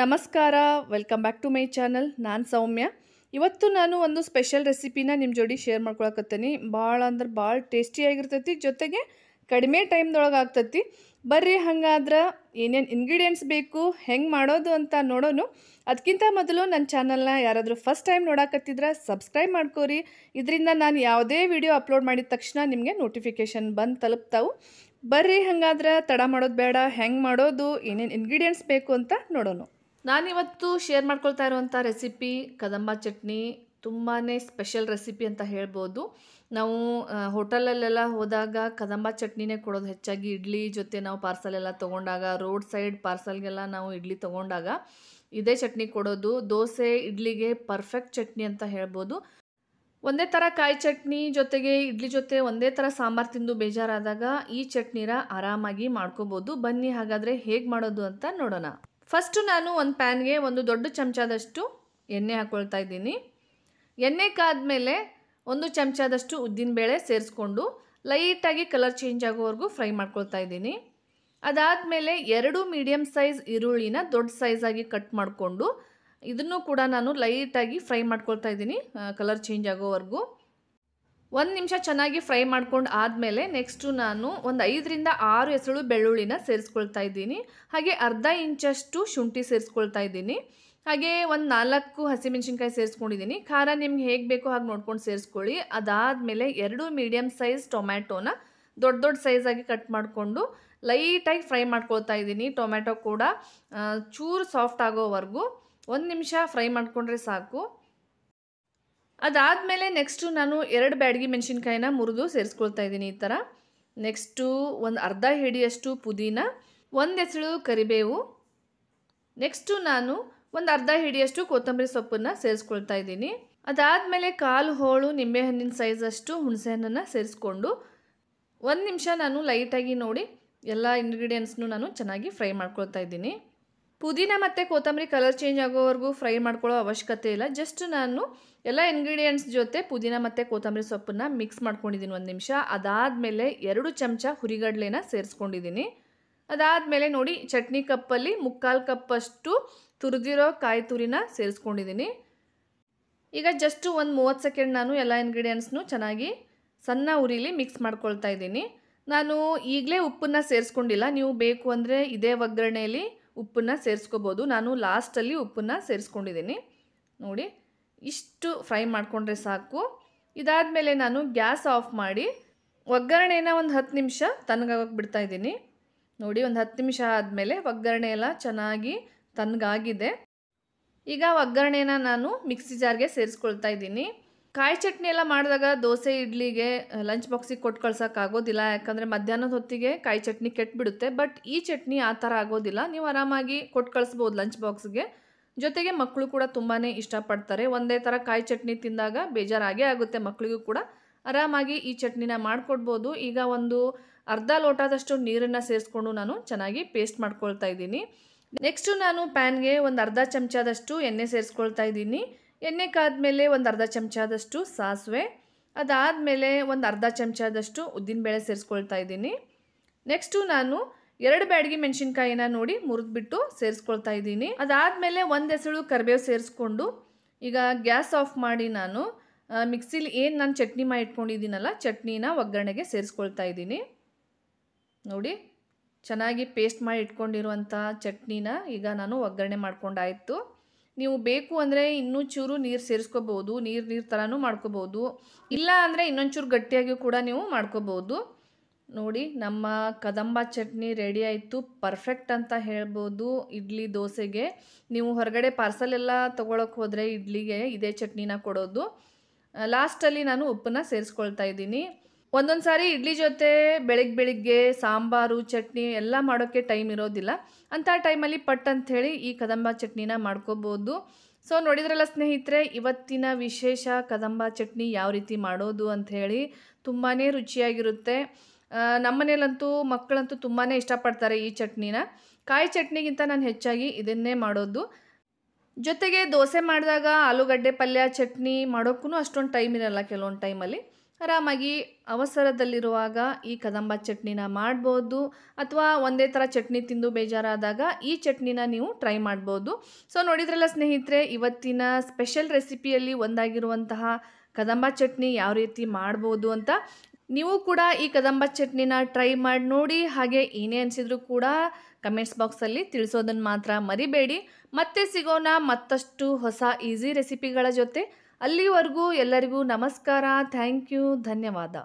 ನಮಸ್ಕಾರ welcome back to my channel ನಾನು ಸೌಮ್ಯ ಇವತ್ತು ನಾನು ಒಂದು ಸ್ಪೆಷಲ್ ರೆಸಿಪಿನ ನಿಮ್ಮ ಜೋಡಿ ಶೇರ್ ಮಾಡ್ಕೊಳಕತ್ತೀನಿ ಭಾಳ ಅಂದ್ರೆ ಭಾಳ ಟೇಸ್ಟಿಯಾಗಿರ್ತೈತಿ ಜೊತೆಗೆ ಕಡಿಮೆ ಟೈಮ್ದೊಳಗೆ ಆಗ್ತೈತಿ ಬರ್ರಿ ಹಂಗಾದ್ರೆ ಏನೇನು ಇಂಗ್ರೀಡಿಯೆಂಟ್ಸ್ ಬೇಕು ಹೆಂಗೆ ಮಾಡೋದು ಅಂತ ನೋಡೋನು ಅದಕ್ಕಿಂತ ಮೊದಲು ನನ್ನ ಚಾನಲ್ನ ಯಾರಾದರೂ ಫಸ್ಟ್ ಟೈಮ್ ನೋಡಕತ್ತಿದ್ರೆ ಸಬ್ಸ್ಕ್ರೈಬ್ ಮಾಡ್ಕೋರಿ ಇದರಿಂದ ನಾನು ಯಾವುದೇ ವಿಡಿಯೋ ಅಪ್ಲೋಡ್ ಮಾಡಿದ ತಕ್ಷಣ ನಿಮಗೆ ನೋಟಿಫಿಕೇಷನ್ ಬಂದು ತಲುಪ್ತಾವು ಬರ್ರಿ ಹಂಗಾದ್ರೆ ತಡ ಮಾಡೋದು ಬೇಡ ಹೆಂಗೆ ಮಾಡೋದು ಏನೇನು ಇಂಗ್ರೀಡಿಯೆಂಟ್ಸ್ ಬೇಕು ಅಂತ ನೋಡೋಣ ನಾನಿವತ್ತು ಶೇರ್ ಮಾಡ್ಕೊಳ್ತಾ ಇರುವಂಥ ರೆಸಿಪಿ ಕದಂಬ ಚಟ್ನಿ ತುಂಬಾ ಸ್ಪೆಷಲ್ ರೆಸಿಪಿ ಅಂತ ಹೇಳ್ಬೋದು ನಾವು ಹೋಟೆಲಲ್ಲೆಲ್ಲ ಹೋದಾಗ ಕದಂಬ ಚಟ್ನಿನೇ ಕೊಡೋದು ಹೆಚ್ಚಾಗಿ ಇಡ್ಲಿ ಜೊತೆ ನಾವು ಪಾರ್ಸಲೆಲ್ಲ ತೊಗೊಂಡಾಗ ರೋಡ್ ಸೈಡ್ ಪಾರ್ಸಲ್ಗೆಲ್ಲ ನಾವು ಇಡ್ಲಿ ತೊಗೊಂಡಾಗ ಇದೇ ಚಟ್ನಿ ಕೊಡೋದು ದೋಸೆ ಇಡ್ಲಿಗೆ ಪರ್ಫೆಕ್ಟ್ ಚಟ್ನಿ ಅಂತ ಹೇಳ್ಬೋದು ಒಂದೇ ಥರ ಕಾಯಿ ಚಟ್ನಿ ಜೊತೆಗೆ ಇಡ್ಲಿ ಜೊತೆ ಒಂದೇ ಥರ ಸಾಂಬಾರು ತಿಂದು ಬೇಜಾರಾದಾಗ ಈ ಚಟ್ನಿರ ಆರಾಮಾಗಿ ಮಾಡ್ಕೋಬೋದು ಬನ್ನಿ ಹಾಗಾದರೆ ಹೇಗೆ ಮಾಡೋದು ಅಂತ ನೋಡೋಣ ಫಸ್ಟು ನಾನು ಒಂದು ಪ್ಯಾನ್ಗೆ ಒಂದು ದೊಡ್ಡ ಚಮಚದಷ್ಟು ಎಣ್ಣೆ ಹಾಕ್ಕೊಳ್ತಾ ಇದ್ದೀನಿ ಎಣ್ಣೆ ಕಾದ್ಮೇಲೆ ಒಂದು ಚಮಚದಷ್ಟು ಉದ್ದಿನಬೇಳೆ ಸೇರಿಸ್ಕೊಂಡು ಲೈಟಾಗಿ ಕಲರ್ ಚೇಂಜ್ ಆಗೋವರೆಗೂ ಫ್ರೈ ಮಾಡ್ಕೊಳ್ತಾ ಇದ್ದೀನಿ ಅದಾದಮೇಲೆ ಎರಡು ಮೀಡಿಯಮ್ ಸೈಜ್ ಈರುಳ್ಳಿನ ದೊಡ್ಡ ಸೈಜಾಗಿ ಕಟ್ ಮಾಡಿಕೊಂಡು ಇದನ್ನು ಕೂಡ ನಾನು ಲೈಟಾಗಿ ಫ್ರೈ ಮಾಡ್ಕೊಳ್ತಾ ಇದ್ದೀನಿ ಕಲರ್ ಚೇಂಜ್ ಆಗೋವರೆಗೂ ಒಂದು ನಿಮಿಷ ಚೆನ್ನಾಗಿ ಫ್ರೈ ಮಾಡ್ಕೊಂಡು ಆದಮೇಲೆ ನೆಕ್ಸ್ಟು ನಾನು ಒಂದು ಐದರಿಂದ ಆರು ಹೆಸರು ಬೆಳ್ಳುಳ್ಳಿನ ಸೇರಿಸ್ಕೊಳ್ತಾ ಇದ್ದೀನಿ ಹಾಗೆ ಅರ್ಧ ಇಂಚಷ್ಟು ಶುಂಠಿ ಸೇರಿಸ್ಕೊಳ್ತಾ ಇದ್ದೀನಿ ಹಾಗೆ ಒಂದು ನಾಲ್ಕು ಹಸಿಮೆಣ್ಸಿನ್ಕಾಯಿ ಸೇರಿಸ್ಕೊಂಡಿದ್ದೀನಿ ಖಾರ ನಿಮ್ಗೆ ಹೇಗೆ ಬೇಕೋ ಹಾಗೆ ನೋಡ್ಕೊಂಡು ಸೇರಿಸ್ಕೊಳ್ಳಿ ಅದಾದಮೇಲೆ ಎರಡು ಮೀಡಿಯಮ್ ಸೈಜ್ ಟೊಮ್ಯಾಟೋನ ದೊಡ್ಡ ದೊಡ್ಡ ಸೈಜಾಗಿ ಕಟ್ ಮಾಡಿಕೊಂಡು ಲೈಟಾಗಿ ಫ್ರೈ ಮಾಡ್ಕೊಳ್ತಾ ಇದ್ದೀನಿ ಟೊಮ್ಯಾಟೊ ಕೂಡ ಚೂರು ಸಾಫ್ಟ್ ಆಗೋವರೆಗೂ ಒಂದು ನಿಮಿಷ ಫ್ರೈ ಮಾಡಿಕೊಂಡ್ರೆ ಸಾಕು ಅದಾದಮೇಲೆ ನೆಕ್ಸ್ಟು ನಾನು ಎರಡು ಬ್ಯಾಡಗಿ ಮೆಣಸಿನ್ಕಾಯಿನ ಮುರಿದು ಸೇರಿಸ್ಕೊಳ್ತಾ ಇದ್ದೀನಿ ಈ ಥರ ನೆಕ್ಸ್ಟು ಒಂದು ಅರ್ಧ ಹಿಡಿಯಷ್ಟು ಪುದೀನ ಒಂದು ಎಸಳು ಕರಿಬೇವು ನೆಕ್ಸ್ಟು ನಾನು ಒಂದು ಅರ್ಧ ಹಿಡಿಯಷ್ಟು ಕೊತ್ತಂಬರಿ ಸೊಪ್ಪನ್ನು ಸೇರಿಸ್ಕೊಳ್ತಾ ಇದ್ದೀನಿ ಅದಾದಮೇಲೆ ಕಾಲು ಹೋಳು ನಿಂಬೆಹಣ್ಣಿನ ಸೈಜಷ್ಟು ಹುಣಸೆಹಣ್ಣನ್ನು ಸೇರಿಸ್ಕೊಂಡು ಒಂದು ನಿಮಿಷ ನಾನು ಲೈಟಾಗಿ ನೋಡಿ ಎಲ್ಲ ಇಂಗ್ರೀಡಿಯೆಂಟ್ಸ್ನು ನಾನು ಚೆನ್ನಾಗಿ ಫ್ರೈ ಮಾಡ್ಕೊಳ್ತಾ ಇದ್ದೀನಿ ಪುದೀನ ಮತ್ತು ಕೊತ್ತಂಬರಿ ಕಲರ್ ಚೇಂಜ್ ಆಗೋವರೆಗೂ ಫ್ರೈ ಮಾಡ್ಕೊಳ್ಳೋ ಅವಶ್ಯಕತೆ ಇಲ್ಲ ಜಸ್ಟ್ ನಾನು ಎಲ್ಲ ಇಂಗ್ರೀಡಿಯೆಂಟ್ಸ್ ಜೊತೆ ಪುದೀನ ಮತ್ತು ಕೊತ್ತಂಬರಿ ಸೊಪ್ಪನ್ನು ಮಿಕ್ಸ್ ಮಾಡ್ಕೊಂಡಿದ್ದೀನಿ ಒಂದು ನಿಮಿಷ ಅದಾದಮೇಲೆ ಎರಡು ಚಮಚ ಹುರಿಗಡಲೆನ ಸೇರಿಸ್ಕೊಂಡಿದ್ದೀನಿ ಅದಾದಮೇಲೆ ನೋಡಿ ಚಟ್ನಿ ಕಪ್ಪಲ್ಲಿ ಮುಕ್ಕಾಲು ಕಪ್ಪಷ್ಟು ತುರಿದಿರೋ ಕಾಯಿ ತುರಿನ ಸೇರಿಸ್ಕೊಂಡಿದ್ದೀನಿ ಈಗ ಜಸ್ಟ್ ಒಂದು ಮೂವತ್ತು ಸೆಕೆಂಡ್ ನಾನು ಎಲ್ಲ ಇಂಗ್ರೀಡಿಯೆಂಟ್ಸ್ನು ಚೆನ್ನಾಗಿ ಸಣ್ಣ ಉರಿಲಿ ಮಿಕ್ಸ್ ಮಾಡ್ಕೊಳ್ತಾ ಇದ್ದೀನಿ ನಾನು ಈಗಲೇ ಉಪ್ಪನ್ನು ಸೇರಿಸ್ಕೊಂಡಿಲ್ಲ ನೀವು ಬೇಕು ಅಂದರೆ ಇದೇ ಒಗ್ಗರಣೆಯಲ್ಲಿ ಉಪ್ಪನ್ನು ಸೇರಿಸ್ಕೋಬೋದು ನಾನು ಲಾಸ್ಟಲ್ಲಿ ಉಪ್ಪನ್ನು ಸೇರಿಸ್ಕೊಂಡಿದ್ದೀನಿ ನೋಡಿ ಇಷ್ಟು ಫ್ರೈ ಮಾಡಿಕೊಂಡ್ರೆ ಸಾಕು ಇದಾದ ಮೇಲೆ ನಾನು ಗ್ಯಾಸ್ ಆಫ್ ಮಾಡಿ ಒಗ್ಗರಣೆನ ಒಂದು ಹತ್ತು ನಿಮಿಷ ತಣ್ಣಗಾಗೋಕೆ ಬಿಡ್ತಾ ಇದ್ದೀನಿ ನೋಡಿ ಒಂದು ಹತ್ತು ನಿಮಿಷ ಆದಮೇಲೆ ಒಗ್ಗರಣೆ ಎಲ್ಲ ಚೆನ್ನಾಗಿ ತಣ್ಣಗಾಗಿದೆ ಈಗ ಒಗ್ಗರಣೆನ ನಾನು ಮಿಕ್ಸಿ ಜಾರ್ಗೆ ಸೇರಿಸ್ಕೊಳ್ತಾ ಇದ್ದೀನಿ ಕಾಯಿ ಚಟ್ನಿ ಎಲ್ಲ ಮಾಡಿದಾಗ ದೋಸೆ ಇಡ್ಲಿಗೆ ಲಂಚ್ ಬಾಕ್ಸಿಗೆ ಕೊಟ್ಟು ಕಳ್ಸೋಕ್ಕಾಗೋದಿಲ್ಲ ಯಾಕಂದರೆ ಮಧ್ಯಾಹ್ನದ ಹೊತ್ತಿಗೆ ಕಾಯಿ ಚಟ್ನಿ ಕೆಟ್ಟುಬಿಡುತ್ತೆ ಬಟ್ ಈ ಚಟ್ನಿ ಆ ಥರ ಆಗೋದಿಲ್ಲ ನೀವು ಆರಾಮಾಗಿ ಕೊಟ್ಟು ಕಳಿಸ್ಬೋದು ಲಂಚ್ ಬಾಕ್ಸ್ಗೆ ಜೊತೆಗೆ ಮಕ್ಕಳು ಕೂಡ ತುಂಬಾ ಇಷ್ಟಪಡ್ತಾರೆ ಒಂದೇ ಥರ ಕಾಯಿ ಚಟ್ನಿ ತಿಂದಾಗ ಬೇಜಾರಾಗೇ ಆಗುತ್ತೆ ಮಕ್ಕಳಿಗೂ ಕೂಡ ಆರಾಮಾಗಿ ಈ ಚಟ್ನಿನ ಮಾಡಿಕೊಡ್ಬೋದು ಈಗ ಒಂದು ಅರ್ಧ ಲೋಟದಷ್ಟು ನೀರನ್ನು ಸೇರಿಸ್ಕೊಂಡು ನಾನು ಚೆನ್ನಾಗಿ ಪೇಸ್ಟ್ ಮಾಡ್ಕೊಳ್ತಾ ಇದ್ದೀನಿ ನೆಕ್ಸ್ಟು ನಾನು ಪ್ಯಾನ್ಗೆ ಒಂದು ಅರ್ಧ ಚಮಚದಷ್ಟು ಎಣ್ಣೆ ಸೇರಿಸ್ಕೊಳ್ತಾ ಇದ್ದೀನಿ ಎಣ್ಣೆ ಮೇಲೆ ಒಂದು ಅರ್ಧ ಚಮಚದಷ್ಟು ಸಾಸಿವೆ ಅದಾದಮೇಲೆ ಒಂದು ಅರ್ಧ ಚಮಚದಷ್ಟು ಉದ್ದಿನಬೇಳೆ ಸೇರಿಸ್ಕೊಳ್ತಾ ಇದ್ದೀನಿ ನೆಕ್ಸ್ಟು ನಾನು ಎರಡು ಬ್ಯಾಡಗಿ ಮೆಣಸಿನ್ಕಾಯಿನ ನೋಡಿ ಮುರಿದ್ಬಿಟ್ಟು ಸೇರಿಸ್ಕೊಳ್ತಾ ಇದ್ದೀನಿ ಅದಾದಮೇಲೆ ಒಂದು ಹೆಸಳು ಕರಿಬೇವು ಸೇರಿಸ್ಕೊಂಡು ಈಗ ಗ್ಯಾಸ್ ಆಫ್ ಮಾಡಿ ನಾನು ಮಿಕ್ಸಿಲಿ ಏನು ನಾನು ಚಟ್ನಿ ಮಾಡಿ ಇಟ್ಕೊಂಡಿದ್ದೀನಲ್ಲ ಚಟ್ನಿನ ಒಗ್ಗರಣೆಗೆ ಸೇರಿಸ್ಕೊಳ್ತಾ ಇದ್ದೀನಿ ನೋಡಿ ಚೆನ್ನಾಗಿ ಪೇಸ್ಟ್ ಮಾಡಿ ಇಟ್ಕೊಂಡಿರುವಂಥ ಚಟ್ನಿನ ಈಗ ನಾನು ಒಗ್ಗರಣೆ ಮಾಡ್ಕೊಂಡಾಯಿತು ನೀವು ಬೇಕು ಅಂದರೆ ಇನ್ನೂ ಚೂರು ನೀರು ಸೇರಿಸ್ಕೋಬೋದು ನೀರು ನೀರು ಥರನೂ ಮಾಡ್ಕೋಬೋದು ಇಲ್ಲ ಅಂದರೆ ಇನ್ನೊಂಚೂರು ಗಟ್ಟಿಯಾಗಿಯೂ ಕೂಡ ನೀವು ಮಾಡ್ಕೋಬೋದು ನೋಡಿ ನಮ್ಮ ಕದಂಬ ಚಟ್ನಿ ರೆಡಿ ಆಯಿತು ಪರ್ಫೆಕ್ಟ್ ಅಂತ ಹೇಳ್ಬೋದು ಇಡ್ಲಿ ದೋಸೆಗೆ ನೀವು ಹೊರಗಡೆ ಪಾರ್ಸಲ್ ಎಲ್ಲ ತೊಗೊಳಕ್ಕೆ ಹೋದರೆ ಇಡ್ಲಿಗೆ ಇದೇ ಚಟ್ನಿನ ಕೊಡೋದು ಲಾಸ್ಟಲ್ಲಿ ನಾನು ಉಪ್ಪನ್ನ ಸೇರಿಸ್ಕೊಳ್ತಾ ಇದ್ದೀನಿ ಒಂದೊಂದು ಸಾರಿ ಇಡ್ಲಿ ಜೊತೆ ಬೆಳಗ್ಗೆ ಬೆಳಿಗ್ಗೆ ಸಾಂಬಾರು ಚಟ್ನಿ ಎಲ್ಲ ಮಾಡೋಕ್ಕೆ ಟೈಮ್ ಇರೋದಿಲ್ಲ ಅಂಥ ಟೈಮಲ್ಲಿ ಪಟ್ ಅಂಥೇಳಿ ಈ ಕದಂಬ ಚಟ್ನಿನ ಮಾಡ್ಕೋಬೋದು ಸೊ ನೋಡಿದ್ರಲ್ಲ ಸ್ನೇಹಿತರೆ ಇವತ್ತಿನ ವಿಶೇಷ ಕದಂಬ ಚಟ್ನಿ ಯಾವ ರೀತಿ ಮಾಡೋದು ಅಂಥೇಳಿ ತುಂಬಾ ರುಚಿಯಾಗಿರುತ್ತೆ ನಮ್ಮನೇಲಂತೂ ಮಕ್ಕಳಂತೂ ತುಂಬಾ ಇಷ್ಟಪಡ್ತಾರೆ ಈ ಚಟ್ನಿನ ಕಾಯಿ ಚಟ್ನಿಗಿಂತ ನಾನು ಹೆಚ್ಚಾಗಿ ಇದನ್ನೇ ಮಾಡೋದು ಜೊತೆಗೆ ದೋಸೆ ಮಾಡಿದಾಗ ಆಲೂಗಡ್ಡೆ ಪಲ್ಯ ಚಟ್ನಿ ಮಾಡೋಕ್ಕೂ ಅಷ್ಟೊಂದು ಟೈಮ್ ಇರಲ್ಲ ಕೆಲವೊಂದು ಟೈಮಲ್ಲಿ ಆರಾಮಾಗಿ ಅವಸರದಲ್ಲಿರುವಾಗ ಈ ಕದಂಬ ಚಟ್ನಿನ ಮಾಡ್ಬೋದು ಅಥವಾ ಒಂದೇ ಥರ ಚಟ್ನಿ ತಿಂದು ಬೇಜಾರಾದಾಗ ಈ ಚಟ್ನಿನ ನೀವು ಟ್ರೈ ಮಾಡ್ಬೋದು ಸೊ ನೋಡಿದ್ರಲ್ಲ ಸ್ನೇಹಿತರೆ ಇವತ್ತಿನ ಸ್ಪೆಷಲ್ ರೆಸಿಪಿಯಲ್ಲಿ ಒಂದಾಗಿರುವಂತಹ ಕದಂಬ ಚಟ್ನಿ ಯಾವ ರೀತಿ ಮಾಡ್ಬೋದು ಅಂತ ನೀವು ಕೂಡ ಈ ಕದಂಬ ಚಟ್ನಿನ ಟ್ರೈ ಮಾಡಿ ನೋಡಿ ಹಾಗೆ ಏನೇ ಅನಿಸಿದ್ರು ಕೂಡ ಕಮೆಂಟ್ಸ್ ಬಾಕ್ಸಲ್ಲಿ ತಿಳಿಸೋದನ್ನು ಮಾತ್ರ ಮರಿಬೇಡಿ ಮತ್ತೆ ಸಿಗೋಣ ಮತ್ತಷ್ಟು ಹೊಸ ಈಸಿ ರೆಸಿಪಿಗಳ ಜೊತೆ ಅಲ್ಲಿವರೆಗೂ ಎಲ್ಲರಿಗೂ ನಮಸ್ಕಾರ ಥ್ಯಾಂಕ್ ಯು ಧನ್ಯವಾದ